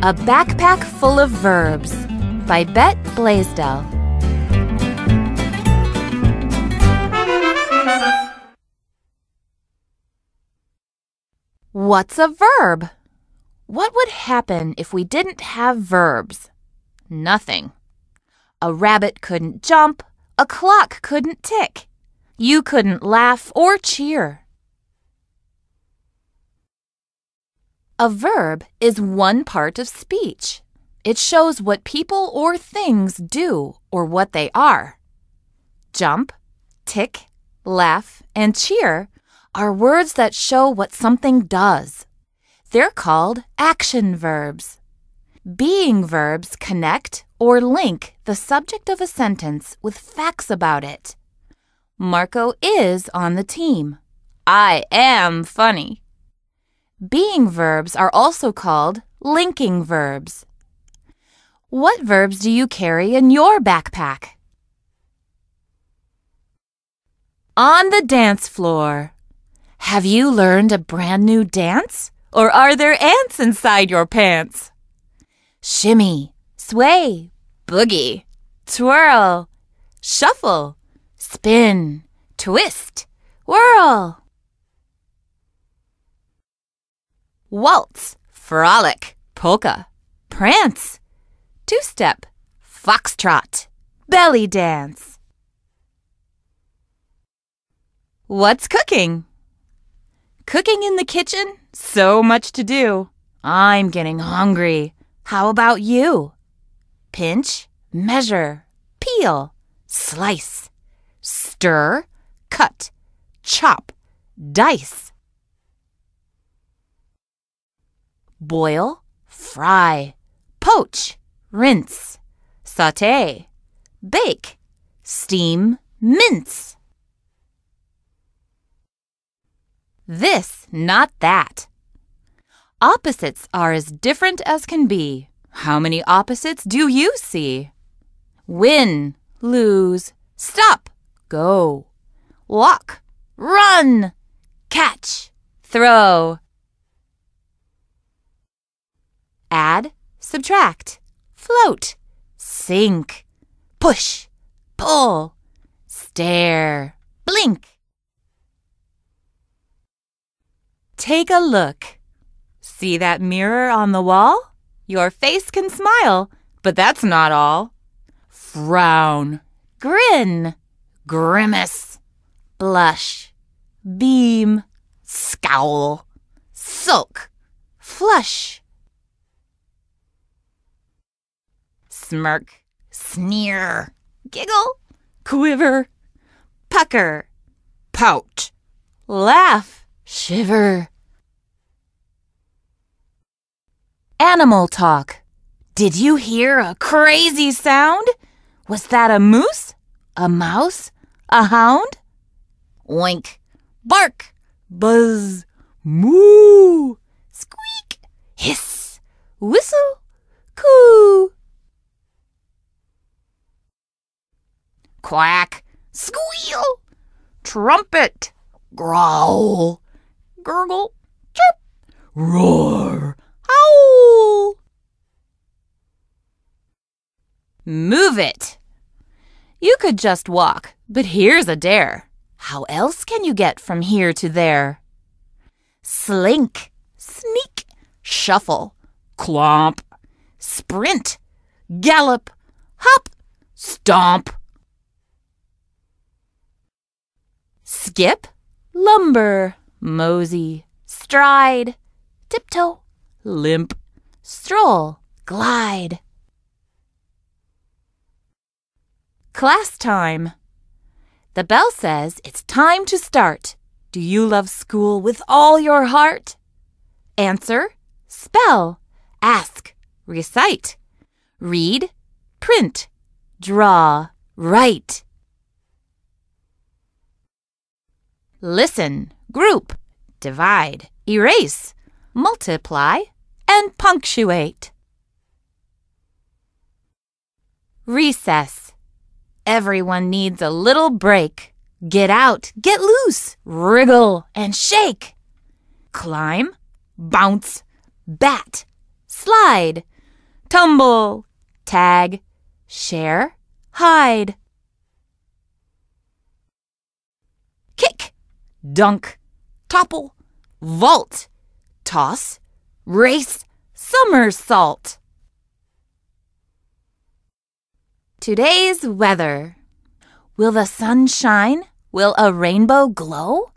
A Backpack Full of Verbs by Bet Blaisdell. What's a verb? What would happen if we didn't have verbs? Nothing. A rabbit couldn't jump, a clock couldn't tick, you couldn't laugh or cheer. A verb is one part of speech. It shows what people or things do or what they are. Jump, tick, laugh, and cheer are words that show what something does. They're called action verbs. Being verbs connect or link the subject of a sentence with facts about it. Marco is on the team. I am funny. Being verbs are also called linking verbs. What verbs do you carry in your backpack? On the dance floor. Have you learned a brand new dance? Or are there ants inside your pants? Shimmy, sway, boogie, twirl, shuffle, spin, twist, whirl. waltz, frolic, polka, prance, two step, foxtrot, belly dance. What's cooking? Cooking in the kitchen? So much to do. I'm getting hungry. How about you? Pinch, measure, peel, slice, stir, cut, chop, dice. boil, fry, poach, rinse, saute, bake, steam, mince. This, not that. Opposites are as different as can be. How many opposites do you see? Win, lose, stop, go, walk, run, catch, throw, add, subtract, float, sink, push, pull, stare, blink. Take a look. See that mirror on the wall? Your face can smile, but that's not all. Frown, grin, grimace, blush, beam, scowl, sulk, flush. smirk, sneer, giggle, quiver, pucker, pout, laugh, shiver. Animal talk. Did you hear a crazy sound? Was that a moose? A mouse? A hound? Oink. Bark. Buzz. Moo. Squeak. Hiss. Whistle. Coo. quack, squeal, trumpet, growl, gurgle, chirp, roar, howl. Move it. You could just walk, but here's a dare. How else can you get from here to there? Slink, sneak, shuffle, clomp, sprint, gallop, hop, stomp. skip, lumber, mosey, stride, tiptoe, limp, stroll, glide. Class time. The bell says it's time to start. Do you love school with all your heart? Answer, spell, ask, recite, read, print, draw, write. listen, group, divide, erase, multiply, and punctuate. Recess. Everyone needs a little break. Get out, get loose, wriggle, and shake. Climb, bounce, bat, slide, tumble, tag, share, hide. dunk, topple, vault, toss, race, somersault. Today's weather. Will the sun shine? Will a rainbow glow?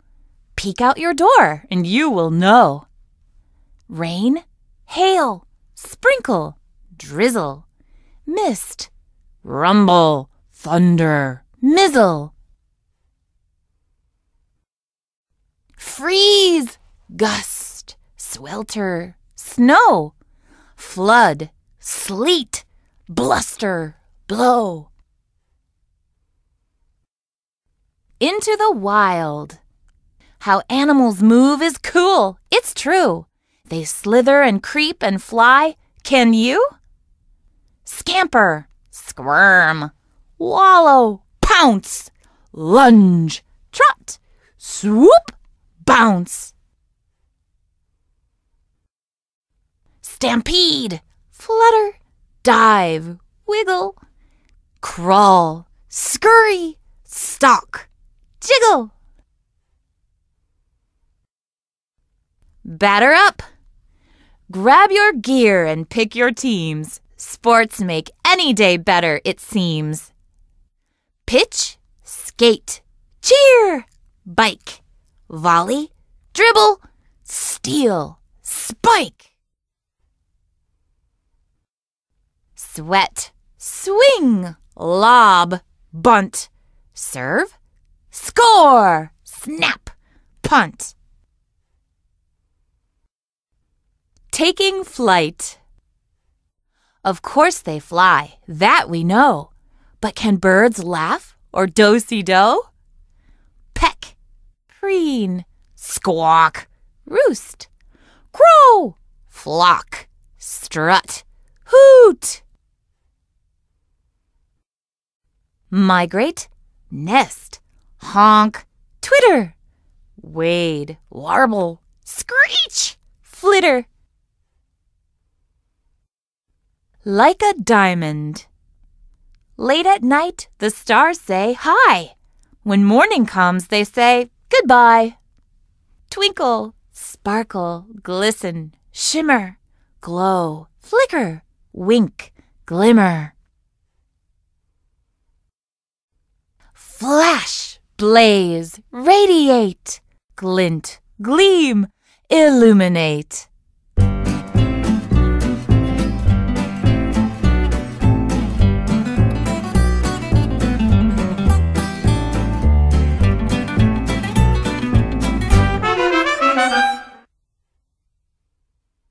Peek out your door and you will know. Rain, hail, sprinkle, drizzle, mist, rumble, thunder, mizzle. Freeze! Gust, swelter, snow, flood, sleet, bluster, blow. Into the wild. How animals move is cool, it's true. They slither and creep and fly. Can you? Scamper, squirm, wallow, pounce, lunge, trot, swoop, Bounce! Stampede! Flutter! Dive! Wiggle! Crawl! Scurry! Stalk! Jiggle! Batter up! Grab your gear and pick your teams. Sports make any day better, it seems. Pitch, skate, cheer, bike volley, dribble, steal, spike. Sweat, swing, lob, bunt, serve, score, snap, punt. Taking flight. Of course they fly, that we know. But can birds laugh or do-si-do? -do? Peck, Preen. Squawk. Roost. Crow. Flock. Strut. Hoot. Migrate. Nest. Honk. Twitter. Wade. Warble. Screech. Flitter. Like a diamond. Late at night, the stars say hi. When morning comes, they say, Goodbye. Twinkle, sparkle, glisten, shimmer, glow, flicker, wink, glimmer. Flash, blaze, radiate, glint, gleam, illuminate.